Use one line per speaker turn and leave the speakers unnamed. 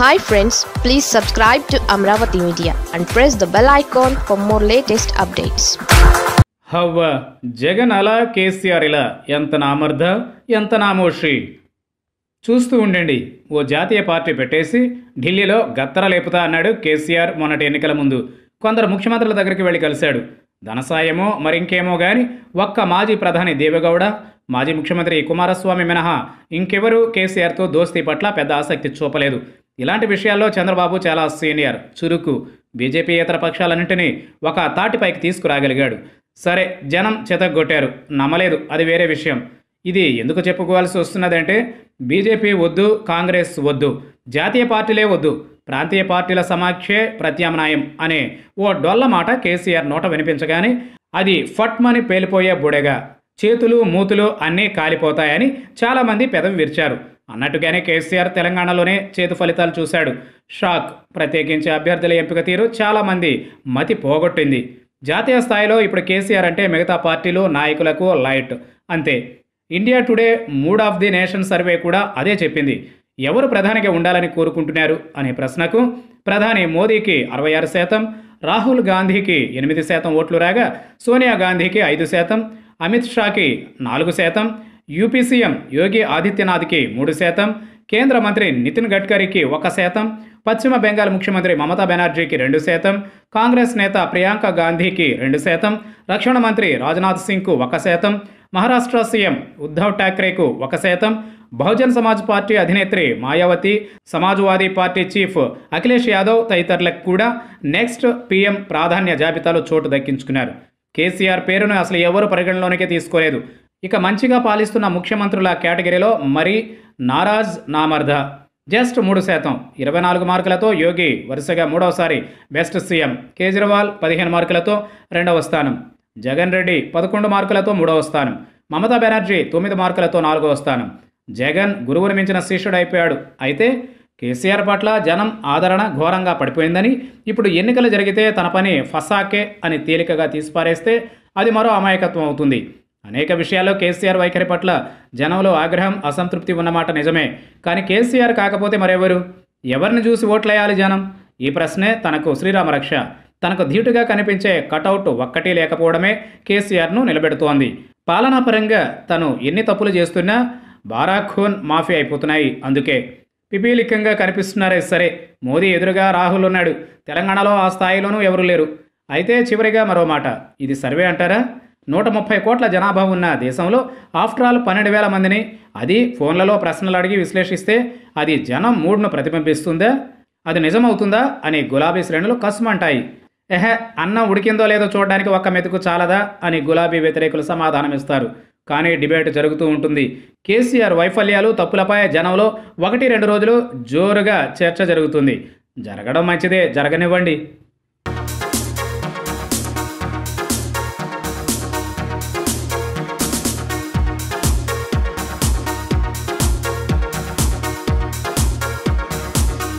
hi friends please subscribe to Amaravati media and press the bell icon for more latest updates హవ్వ జగన్ అలా కేసీఆర్ ఇలా ఎంత నామర్ధ ఎంత నామోషి చూస్తూ ఉండండి ఓ జాతీయ పార్టీ పెట్టేసి ఢిల్లీలో గత్తర లేపుతా అన్నాడు కేసీఆర్ మొన్నటి ఎన్నికల ముందు కొందరు ముఖ్యమంత్రుల దగ్గరికి వెళ్ళి కలిశాడు ధనసాయమో మరింకేమో కానీ ఒక్క మాజీ ప్రధాని దేవగౌడ మాజీ ముఖ్యమంత్రి కుమారస్వామి మినహా ఇంకెవరూ కేసీఆర్తో దోస్తీ పట్ల పెద్ద ఆసక్తి చూపలేదు ఇలాంటి విషయాల్లో చంద్రబాబు చాలా సీనియర్ చురుకు బీజేపీ ఇతర పక్షాలన్నింటినీ ఒక తాటిపైకి తీసుకురాగలిగాడు సరే జనం చెతగొట్టారు నమ్మలేదు అది వేరే విషయం ఇది ఎందుకు చెప్పుకోవాల్సి వస్తున్నదంటే బీజేపీ వద్దు కాంగ్రెస్ వద్దు జాతీయ పార్టీలే వద్దు ప్రాంతీయ పార్టీల సమాఖ్యే ప్రత్యామ్నాయం అనే ఓ డొల్ల మాట కేసీఆర్ నోట వినిపించగానే అది ఫట్మని పేలిపోయే బుడెగా చేతులు మూతులు అన్నీ కాలిపోతాయని చాలామంది పెదవి విరిచారు అన్నట్టుగానే కేసీఆర్ తెలంగాణలోనే చేతు ఫలితాలు చూశాడు షాక్ ప్రత్యేకించి అభ్యర్థుల ఎంపిక తీరు చాలామంది మతి పోగొట్టింది జాతీయ స్థాయిలో ఇప్పుడు కేసీఆర్ అంటే మిగతా పార్టీలు నాయకులకు లైట్ అంతే India Today mood of the nation survey కూడా అదే చెప్పింది ఎవరు ప్రధానిగా ఉండాలని కోరుకుంటున్నారు అనే ప్రశ్నకు ప్రధాని మోదీకి అరవై ఆరు శాతం రాహుల్ గాంధీకి ఎనిమిది శాతం ఓట్లు రాగా సోనియా గాంధీకి ఐదు శాతం అమిత్ షాకి నాలుగు శాతం యూపీ సీఎం యోగి ఆదిత్యనాథ్కి మూడు శాతం కేంద్ర మంత్రి నితిన్ గడ్కరీకి ఒక శాతం పశ్చిమ బెంగాల్ ముఖ్యమంత్రి మమతా బెనర్జీకి రెండు శాతం కాంగ్రెస్ నేత ప్రియాంక గాంధీకి రెండు శాతం రక్షణ మంత్రి రాజ్నాథ్ సింగ్కు ఒక శాతం మహారాష్ట్ర సీఎం ఉద్ధవ్ ఠాక్రేకు ఒక శాతం బహుజన్ సమాజ్ పార్టీ అధినేత్రి మాయావతి సమాజ్వాదీ పార్టీ చీఫ్ అఖిలేష్ యాదవ్ తదితరులకు కూడా నెక్స్ట్ పీఎం ప్రాధాన్య జాబితాలో చోటు దక్కించుకున్నారు కేసీఆర్ పేరును అసలు ఎవరు పరిగణలోనికే తీసుకోలేదు ఇక మంచిగా పాలిస్తున్న ముఖ్యమంత్రుల కేటగిరీలో మరి నారాజ్ నామర్ధ జస్ట్ మూడు శాతం ఇరవై నాలుగు మార్కులతో యోగి వరుసగా మూడవసారి బెస్ట్ సీఎం కేజ్రీవాల్ పదిహేను మార్కులతో రెండవ స్థానం జగన్ రెడ్డి పదకొండు మార్కులతో మూడవ స్థానం మమతా బెనర్జీ తొమ్మిది మార్కులతో నాలుగవ స్థానం జగన్ గురువుని మించిన శిష్యుడు అయిపోయాడు అయితే కేసీఆర్ పట్ల జనం ఆదరణ ఘోరంగా పడిపోయిందని ఇప్పుడు ఎన్నికలు జరిగితే తన పని ఫసాకే అని తేలికగా తీసిపారేస్తే అది మరో అమాయకత్వం అవుతుంది అనేక విషయాల్లో కేసీఆర్ వైఖరి పట్ల జనంలో ఆగ్రహం అసంతృప్తి ఉన్నమాట నిజమే కానీ కేసీఆర్ కాకపోతే మరెవరు ఎవరిని చూసి ఓట్లేయాలి జనం ఈ ప్రశ్నే తనకు శ్రీరామ రక్ష తనకు ధీటుగా కనిపించే కటౌట్ ఒక్కటి లేకపోవడమే కేసీఆర్ను నిలబెడుతోంది పాలనాపరంగా తను ఎన్ని తప్పులు చేస్తున్నా బారాఖూన్ మాఫీ అయిపోతున్నాయి అందుకే పిపీలికంగా కనిపిస్తున్నారే సరే మోదీ ఎదురుగా రాహుల్ ఉన్నాడు తెలంగాణలో ఆ స్థాయిలోనూ ఎవరు లేరు అయితే చివరిగా మరో మాట ఇది సర్వే అంటారా నూట ముప్పై కోట్ల జనాభా ఉన్న దేశంలో ఆఫ్టర్ ఆల్ పన్నెండు వేల మందిని అది ఫోన్లలో ప్రశ్నలు అడిగి విశ్లేషిస్తే అది జనం మూడ్ను ప్రతిబింబిస్తుందా అది నిజమవుతుందా అని గులాబీ శ్రేణులు కసుమంటాయి ఎహ అన్నం ఉడికిందో లేదో చూడడానికి ఒక్క మెతుకు చాలదా అని గులాబీ వ్యతిరేకులు సమాధానమిస్తారు కానీ డిబేట్ జరుగుతూ ఉంటుంది కేసీఆర్ వైఫల్యాలు తప్పులపై జనంలో ఒకటి రెండు రోజులు జోరుగా చర్చ జరుగుతుంది జరగడం మంచిదే జరగనివ్వండి